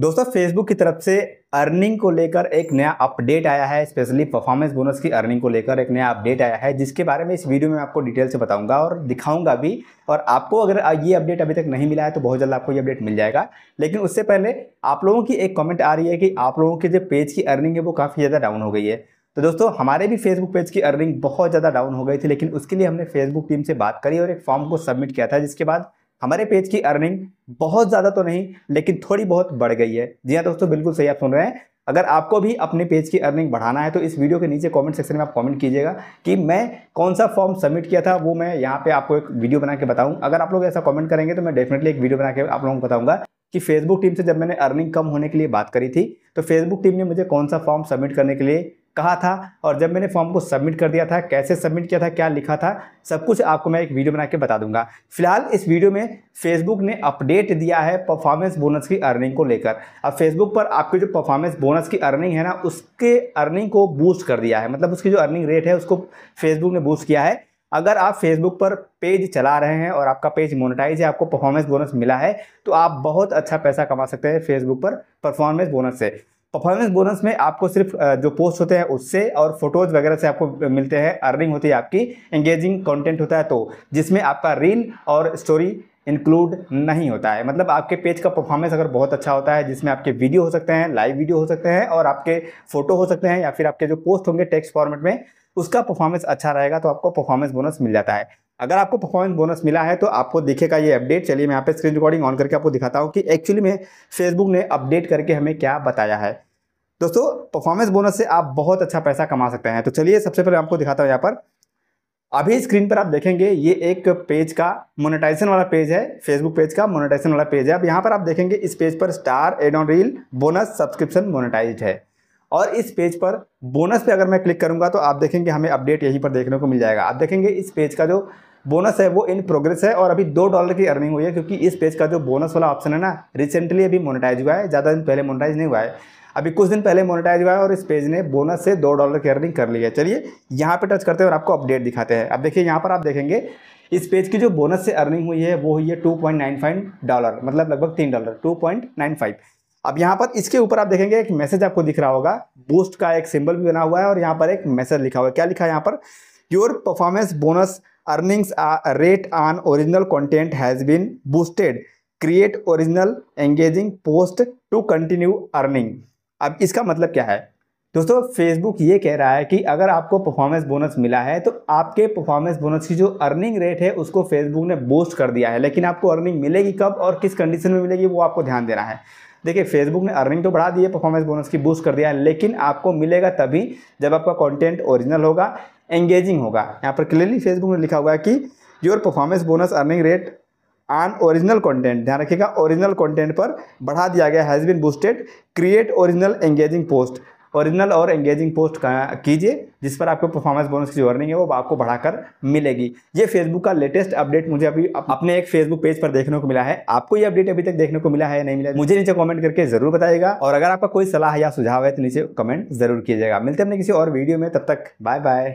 दोस्तों फेसबुक की तरफ से अर्निंग को लेकर एक नया अपडेट आया है स्पेशली परफॉर्मेंस बोनस की अर्निंग को लेकर एक नया अपडेट आया है जिसके बारे में इस वीडियो में आपको डिटेल से बताऊंगा और दिखाऊंगा भी और आपको अगर ये अपडेट अभी तक नहीं मिला है तो बहुत जल्द आपको ये अपडेट मिल जाएगा लेकिन उससे पहले आप लोगों की एक कॉमेंट आ रही है कि आप लोगों के जो पेज की अर्निंग है वो काफ़ी ज़्यादा डाउन हो गई है तो दोस्तों हमारे भी फेसबुक पेज की अर्निंग बहुत ज़्यादा डाउन हो गई थी लेकिन उसके लिए हमने फेसबुक टीम से बात करी और एक फॉर्म को सबमिट किया था जिसके बाद हमारे पेज की अर्निंग बहुत ज़्यादा तो नहीं लेकिन थोड़ी बहुत बढ़ गई है जी हाँ दोस्तों बिल्कुल सही आप सुन रहे हैं अगर आपको भी अपने पेज की अर्निंग बढ़ाना है तो इस वीडियो के नीचे कमेंट सेक्शन में आप कमेंट कीजिएगा कि मैं कौन सा फॉर्म सबमिट किया था वो मैं यहाँ पे आपको एक वीडियो बना के बताऊँ अगर आप लोग ऐसा कमेंट करेंगे तो मैं डेफिनेटली एक वीडियो बना के आप लोगों को बताऊंगा कि फेसबुक टीम से जब मैंने अर्निंग कम होने के लिए बात करी थी तो फेसबुक टीम ने मुझे कौन सा फॉर्म सबमिट करने के लिए कहा था और जब मैंने फॉर्म को सबमिट कर दिया था कैसे सबमिट किया था क्या लिखा था सब कुछ आपको मैं एक वीडियो बना के बता दूंगा फिलहाल इस वीडियो में फेसबुक ने अपडेट दिया है परफॉर्मेंस बोनस की अर्निंग को लेकर अब फेसबुक पर आपके जो परफॉर्मेंस बोनस की अर्निंग है ना उसके अर्निंग को बूस्ट कर दिया है मतलब उसकी जो अर्निंग रेट है उसको फेसबुक ने बूस्ट किया है अगर आप फेसबुक पर पेज चला रहे हैं और आपका पेज मोनेटाइज है आपको परफॉर्मेंस बोनस मिला है तो आप बहुत अच्छा पैसा कमा सकते हैं फेसबुक पर परफॉर्मेंस बोनस से परफॉर्मेंस बोनस में आपको सिर्फ जो पोस्ट होते हैं उससे और फोटोज़ वगैरह से आपको मिलते हैं अर्निंग होती है आपकी एंगेजिंग कंटेंट होता है तो जिसमें आपका रील और स्टोरी इंक्लूड नहीं होता है मतलब आपके पेज का परफॉर्मेंस अगर बहुत अच्छा होता है जिसमें आपके वीडियो हो सकते हैं लाइव वीडियो हो सकते हैं और आपके फोटो हो सकते हैं या फिर आपके जो पोस्ट होंगे टेक्स्ट फॉर्मेट में उसका परफॉर्मेंस अच्छा रहेगा तो आपको परफॉर्मेंस बोनस मिल जाता है अगर आपको परफॉर्मेंस बोनस मिला है तो आपको दिखेगा ये अपडेट चलिए मैं यहाँ पे स्क्रीन रिकॉर्डिंग ऑन करके आपको दिखाता हूँ कि एक्चुअली में फेसबुक ने अपडेट करके हमें क्या बताया है दोस्तों परफॉर्मेंस बोनस से आप बहुत अच्छा पैसा कमा सकते हैं तो चलिए सबसे पहले आपको दिखाता हूँ यहाँ पर अभी स्क्रीन पर आप देखेंगे ये एक पेज का मोनेटाइजेशन वाला पेज है फेसबुक पेज का मोनेटाइजेशन वाला पेज है अब यहाँ पर आप देखेंगे इस पेज पर star ad on reel bonus subscription monetise है और इस पेज पर बोनस पे अगर मैं क्लिक करूँगा तो आप देखेंगे हमें अपडेट यहीं पर देखने को मिल जाएगा आप देखेंगे इस पेज का जो बोनस है वो इन प्रोग्रेस है और अभी दो डॉलर की अर्निंग हुई है क्योंकि इस पेज का जो बोनस वाला ऑप्शन है ना रिसेंटली अभी मोनेटाइज हुआ है ज़्यादा दिन पहले मोनेटाइज नहीं हुआ है अभी कुछ दिन पहले मोनेटाइज हुआ है और इस पेज ने बोनस से दो डॉलर की अर्निंग कर ली है चलिए यहाँ पे टच करते हैं और आपको अपडेट दिखाते हैं अब देखिए यहाँ पर आप देखेंगे इस पेज की जो बोनस से अर्निंग हुई है वो हुई है two point nine five dollar मतलब लगभग तीन dollar two point nine five अब यहाँ पर इसके ऊपर आप देखेंगे एक मैसेज आपको दिख रहा होगा बूस्ट का एक सिंबल भी बना हुआ है और यहाँ पर एक मैसेज लिखा हुआ है क्या लिखा है यहाँ पर your performance bonus earnings rate on original content has been boosted create original engaging post to continue earning अब इसका मतलब क्या है दोस्तों फेसबुक ये कह रहा है कि अगर आपको परफॉर्मेंस बोनस मिला है तो आपके परफॉर्मेंस बोनस की जो अर्निंग रेट है उसको फेसबुक ने बूस्ट कर दिया है लेकिन आपको अर्निंग मिलेगी कब और किस कंडीशन में मिलेगी वो आपको ध्यान देना है देखिए फेसबुक ने अर्निंग तो बढ़ा दी है परफॉर्मेंस बोनस की बूस्ट कर दिया है लेकिन आपको मिलेगा तभी जब आपका कॉन्टेंट ओरिजिनल होगा एंगेजिंग होगा यहाँ पर क्लियरली फेसबुक ने लिखा हुआ है कि your performance bonus earning rate on original content ध्यान रखिएगा ओरिजिनल कंटेंट पर बढ़ा दिया गया has been boosted create original engaging post original और एंगेजिंग पोस्ट कीजिए जिस पर आपको परफॉर्मेंस बोनस की अर्निंग है वो आपको बढ़ाकर मिलेगी ये फेसबुक का लेटेस्ट अपडेट मुझे अभी अपने एक फेसबुक पेज पर देखने को मिला है आपको ये अपडेट अभी तक देखने को मिला है या नहीं मिला मुझे नीचे कमेंट करके जरूर बताइएगा और अगर आपका कोई सलाह या सुझाव है तो नीचे कमेंट जरूर कीजिएगा मिलते अपने किसी और वीडियो में तब तक बाय बाय